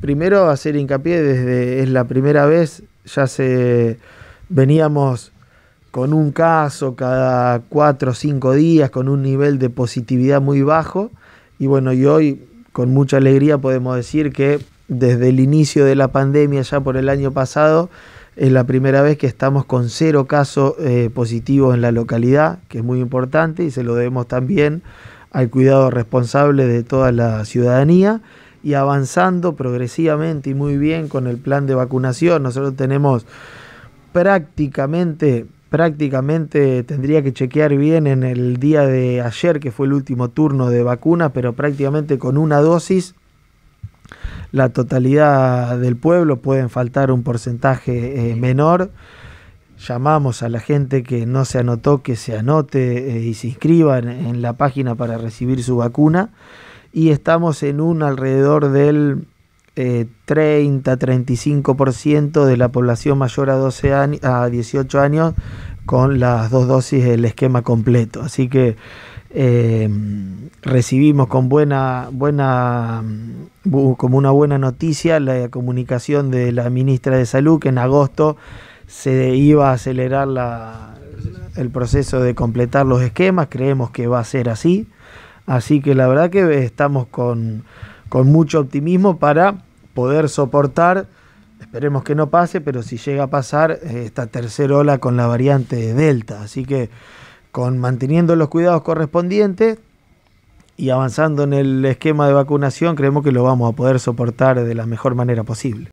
primero hacer hincapié desde es la primera vez, ya se veníamos con un caso cada cuatro o cinco días, con un nivel de positividad muy bajo. Y bueno, y hoy con mucha alegría podemos decir que desde el inicio de la pandemia, ya por el año pasado, es la primera vez que estamos con cero casos eh, positivos en la localidad, que es muy importante y se lo debemos también al cuidado responsable de toda la ciudadanía y avanzando progresivamente y muy bien con el plan de vacunación. Nosotros tenemos prácticamente, prácticamente tendría que chequear bien en el día de ayer, que fue el último turno de vacuna pero prácticamente con una dosis la totalidad del pueblo, pueden faltar un porcentaje eh, menor. Llamamos a la gente que no se anotó que se anote eh, y se inscriba en la página para recibir su vacuna y estamos en un alrededor del 30-35% eh, de la población mayor a, 12 a 18 años con las dos dosis del esquema completo. Así que eh, recibimos con buena, buena, como una buena noticia la comunicación de la ministra de Salud que en agosto se iba a acelerar el proceso de completar los esquemas. Creemos que va a ser así. Así que la verdad que estamos con, mucho optimismo para poder soportar, esperemos que no pase, pero si llega a pasar eh, esta tercera ola con la variante Delta. Así que con manteniendo los cuidados correspondientes y avanzando en el esquema de vacunación, creemos que lo vamos a poder soportar de la mejor manera posible.